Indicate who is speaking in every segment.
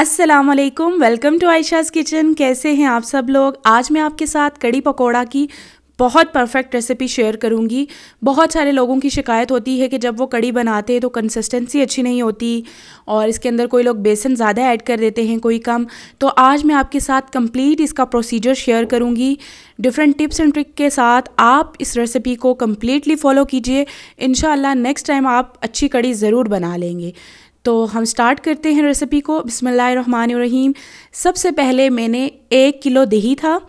Speaker 1: अस्सलाम वालेकुम welcome to आयशाज़ kitchen कैसे हैं आप सब लोग आज मैं आपके साथ कड़ी पकौड़ा की बहुत परफेक्ट रेसिपी शेयर करूंगी बहुत सारे लोगों की शिकायत होती है कि जब वो कड़ी बनाते हैं तो कंसिस्टेंसी अच्छी नहीं होती और इसके अंदर कोई लोग बेसन ज़्यादा ऐड कर देते हैं कोई कम तो आज मैं आपके साथ कंप्लीट इसका प्रोसीजर शेयर करूंगी डिफरेंट टिप्स एंड ट्रिक के साथ आप इस रेसिपी को कम्प्लीटली फॉलो कीजिए इन नेक्स्ट टाइम आप अच्छी कड़ी ज़रूर बना लेंगे तो हम स्टार्ट करते हैं रेसिपी को बिसमीम सबसे पहले मैंने एक किलो दही था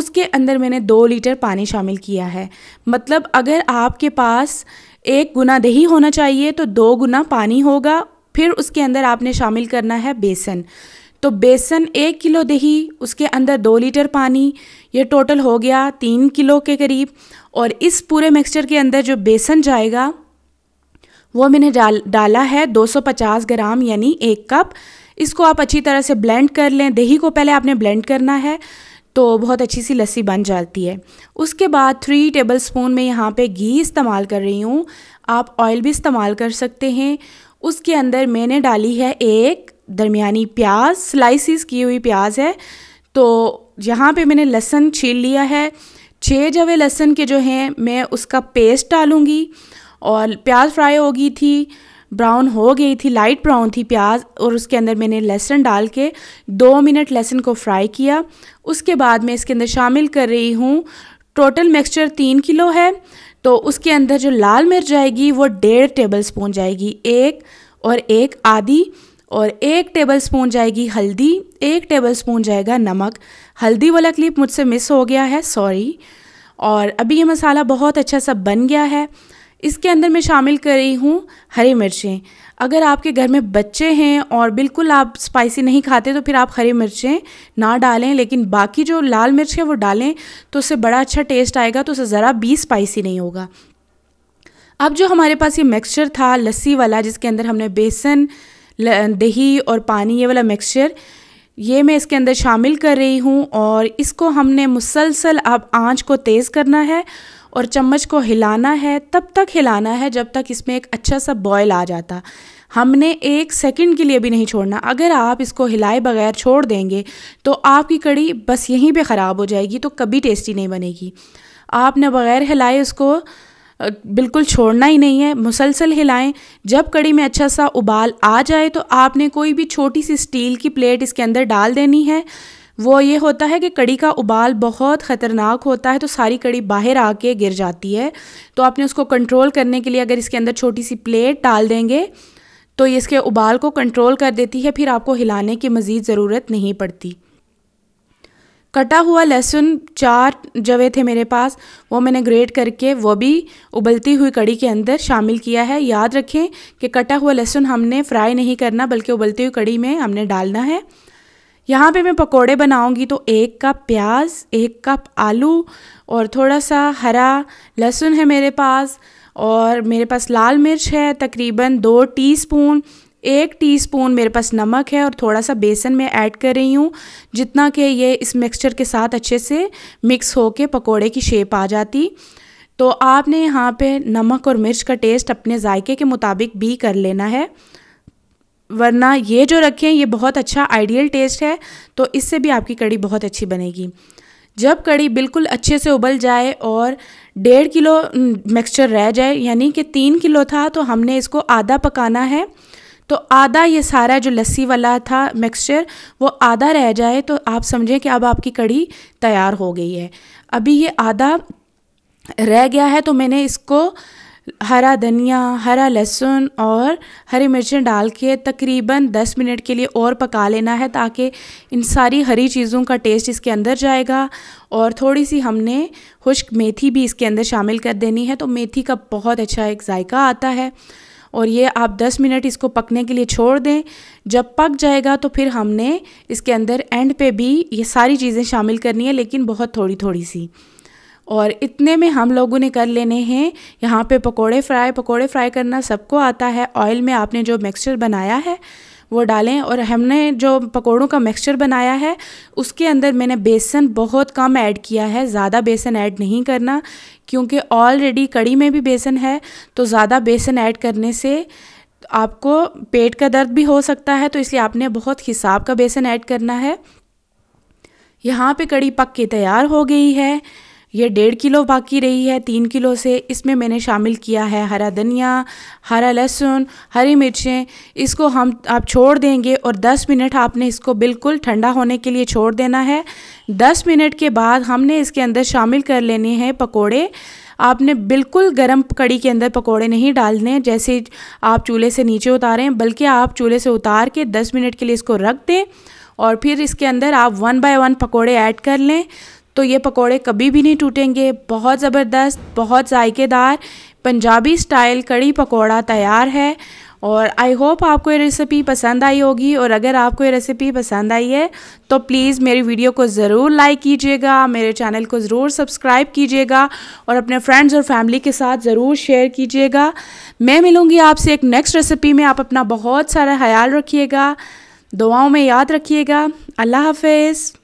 Speaker 1: उसके अंदर मैंने दो लीटर पानी शामिल किया है मतलब अगर आपके पास एक गुना दही होना चाहिए तो दो गुना पानी होगा फिर उसके अंदर आपने शामिल करना है बेसन तो बेसन एक किलो दही उसके अंदर दो लीटर पानी ये टोटल हो गया तीन किलो के करीब और इस पूरे मिक्सचर के अंदर जो बेसन जाएगा वो मैंने डाल डाला है 250 ग्राम यानी एक कप इसको आप अच्छी तरह से ब्लेंड कर लें दही को पहले आपने ब्लेंड करना है तो बहुत अच्छी सी लस्सी बन जाती है उसके बाद थ्री टेबल स्पून में यहाँ पे घी इस्तेमाल कर रही हूँ आप ऑयल भी इस्तेमाल कर सकते हैं उसके अंदर मैंने डाली है एक दरमियानी प्याज स्लाइसिस की हुई प्याज है तो यहाँ पर मैंने लहसुन छील लिया है छः जवे लहसुन के जो हैं मैं उसका पेस्ट डालूँगी और प्याज फ्राई हो गई थी ब्राउन हो गई थी लाइट ब्राउन थी प्याज और उसके अंदर मैंने लहसुन डाल के दो मिनट लहसुन को फ्राई किया उसके बाद मैं इसके अंदर शामिल कर रही हूँ टोटल मिक्सचर तीन किलो है तो उसके अंदर जो लाल मिर्च जाएगी वो डेढ़ टेबल स्पून जाएगी एक और एक आधी और एक टेबल स्पून जाएगी हल्दी एक टेबल स्पून जाएगा नमक हल्दी वाला क्लिप मुझसे मिस हो गया है सॉरी और अभी ये मसाला बहुत अच्छा सा बन गया है इसके अंदर मैं शामिल कर रही हूँ हरी मिर्चें अगर आपके घर में बच्चे हैं और बिल्कुल आप स्पाइसी नहीं खाते तो फिर आप हरी मिर्चें ना डालें लेकिन बाकी जो लाल मिर्च है वो डालें तो उससे बड़ा अच्छा टेस्ट आएगा तो उससे ज़रा भी स्पाइसी नहीं होगा अब जो हमारे पास ये मिक्सचर था लस्सी वाला जिसके अंदर हमने बेसन दही और पानी ये वाला मिक्सचर ये मैं इसके अंदर शामिल कर रही हूँ और इसको हमने मुसलसल अब आँच को तेज़ करना है और चम्मच को हिलाना है तब तक हिलाना है जब तक इसमें एक अच्छा सा बॉयल आ जाता हमने एक सेकंड के लिए भी नहीं छोड़ना अगर आप इसको हिलाए बगैर छोड़ देंगे तो आपकी कड़ी बस यहीं पे ख़राब हो जाएगी तो कभी टेस्टी नहीं बनेगी आपने बग़ैर हिलाए उसको बिल्कुल छोड़ना ही नहीं है मुसलसल हिलाएं जब कड़ी में अच्छा सा उबाल आ जाए तो आपने कोई भी छोटी सी स्टील की प्लेट इसके अंदर डाल देनी है वो ये होता है कि कड़ी का उबाल बहुत ख़तरनाक होता है तो सारी कड़ी बाहर आके गिर जाती है तो आपने उसको कंट्रोल करने के लिए अगर इसके अंदर छोटी सी प्लेट डाल देंगे तो ये इसके उबाल को कंट्रोल कर देती है फिर आपको हिलाने की मज़ीद ज़रूरत नहीं पड़ती कटा हुआ लहसुन चार जवे थे मेरे पास वो मैंने ग्रेट करके वो भी उबलती हुई कड़ी के अंदर शामिल किया है याद रखें कि कटा हुआ लहसुन हमने फ्राई नहीं करना बल्कि उबलती हुई कड़ी में हमने डालना है यहाँ पे मैं पकोड़े बनाऊँगी तो एक कप प्याज एक कप आलू और थोड़ा सा हरा लहसुन है मेरे पास और मेरे पास लाल मिर्च है तकरीबन दो टीस्पून एक टीस्पून मेरे पास नमक है और थोड़ा सा बेसन मैं ऐड कर रही हूँ जितना कि ये इस मिक्सचर के साथ अच्छे से मिक्स हो के पकौड़े की शेप आ जाती तो आपने यहाँ पे नमक और मिर्च का टेस्ट अपने जायके के मुताबिक भी कर लेना है वरना ये जो रखें ये बहुत अच्छा आइडियल टेस्ट है तो इससे भी आपकी कड़ी बहुत अच्छी बनेगी जब कड़ी बिल्कुल अच्छे से उबल जाए और डेढ़ किलो मिक्सचर रह जाए यानी कि तीन किलो था तो हमने इसको आधा पकाना है तो आधा ये सारा जो लस्सी वाला था मिक्सचर वो आधा रह जाए तो आप समझें कि अब आपकी कड़ी तैयार हो गई है अभी ये आधा रह गया है तो मैंने इसको हरा धनिया हरा लहसुन और हरी मिर्चें डाल के तकरीबन 10 मिनट के लिए और पका लेना है ताकि इन सारी हरी चीज़ों का टेस्ट इसके अंदर जाएगा और थोड़ी सी हमने खुश्क मेथी भी इसके अंदर शामिल कर देनी है तो मेथी का बहुत अच्छा एक जायका आता है और ये आप 10 मिनट इसको पकने के लिए छोड़ दें जब पक जाएगा तो फिर हमने इसके अंदर एंड पे भी ये सारी चीज़ें शामिल करनी है लेकिन बहुत थोड़ी थोड़ी सी और इतने में हम लोगों ने कर लेने हैं यहाँ पे पकोड़े फ्राई पकोड़े फ्राई करना सबको आता है ऑयल में आपने जो मिक्सचर बनाया है वो डालें और हमने जो पकोड़ों का मिक्सचर बनाया है उसके अंदर मैंने बेसन बहुत कम ऐड किया है ज़्यादा बेसन ऐड नहीं करना क्योंकि ऑलरेडी कड़ी में भी बेसन है तो ज़्यादा बेसन ऐड करने से आपको पेट का दर्द भी हो सकता है तो इसलिए आपने बहुत हिसाब का बेसन ऐड करना है यहाँ पे कड़ी पक के तैयार हो गई है ये डेढ़ किलो बाकी रही है तीन किलो से इसमें मैंने शामिल किया है हरा धनिया हरा लहसुन हरी मिर्चें इसको हम आप छोड़ देंगे और 10 मिनट आपने इसको बिल्कुल ठंडा होने के लिए छोड़ देना है 10 मिनट के बाद हमने इसके अंदर शामिल कर लेने हैं पकोड़े आपने बिल्कुल गर्म कड़ी के अंदर पकोड़े नहीं डालने जैसे आप चूल्हे से नीचे उतारें बल्कि आप चूल्हे से उतार के दस मिनट के लिए इसको रख दें और फिर इसके अंदर आप वन बाय वन पकोड़े ऐड कर लें तो ये पकोड़े कभी भी नहीं टूटेंगे बहुत ज़बरदस्त बहुत जायकेदार पंजाबी स्टाइल कड़ी पकोड़ा तैयार है और आई होप आपको ये रेसिपी पसंद आई होगी और अगर आपको ये रेसिपी पसंद आई है तो प्लीज़ मेरी वीडियो को ज़रूर लाइक कीजिएगा मेरे चैनल को ज़रूर सब्सक्राइब कीजिएगा और अपने फ्रेंड्स और फैमिली के साथ ज़रूर शेयर कीजिएगा मैं मिलूँगी आपसे एक नेक्स्ट रेसिपी में आप अपना बहुत सारा ख्याल रखिएगा दुआओं में याद रखिएगा अल्लाह हाफिज़